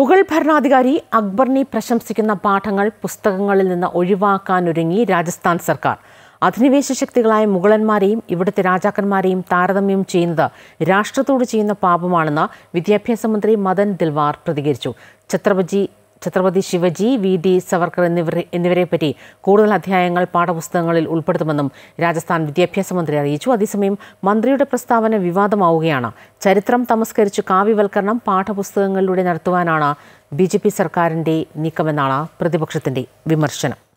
മുഗൾ ഭരണാധികാരി അക്ബറിനെ പ്രശംസിക്കുന്ന പാഠങ്ങൾ പുസ്തകങ്ങളിൽ നിന്ന് ഒഴിവാക്കാനൊരുങ്ങി രാജസ്ഥാൻ സർക്കാർ അധിനിവേശ ശക്തികളായ മുഗളന്മാരെയും ഇവിടുത്തെ രാജാക്കന്മാരെയും താരതമ്യം ചെയ്യുന്നത് രാഷ്ട്രത്തോട് ചെയ്യുന്ന പാപമാണെന്ന് വിദ്യാഭ്യാസ മന്ത്രി മദൻ ദിൽവാർ പ്രതികരിച്ചു ഛത്രപതി ഛത്രപതി ശിവജി വി ഡി സവർക്കർ എന്നിവരെ എന്നിവരെപ്പറ്റി കൂടുതൽ അധ്യായങ്ങൾ പാഠപുസ്തകങ്ങളിൽ ഉൾപ്പെടുത്തുമെന്നും രാജസ്ഥാൻ വിദ്യാഭ്യാസ മന്ത്രി അറിയിച്ചു അതേസമയം മന്ത്രിയുടെ പ്രസ്താവന വിവാദമാവുകയാണ് ചരിത്രം തമസ്കരിച്ച് കാവ്യവൽക്കരണം പാഠപുസ്തകങ്ങളിലൂടെ നടത്തുവാനാണ് ബി ജെ പി സർക്കാരിൻ്റെ നീക്കമെന്നാണ് പ്രതിപക്ഷത്തിൻ്റെ വിമർശനം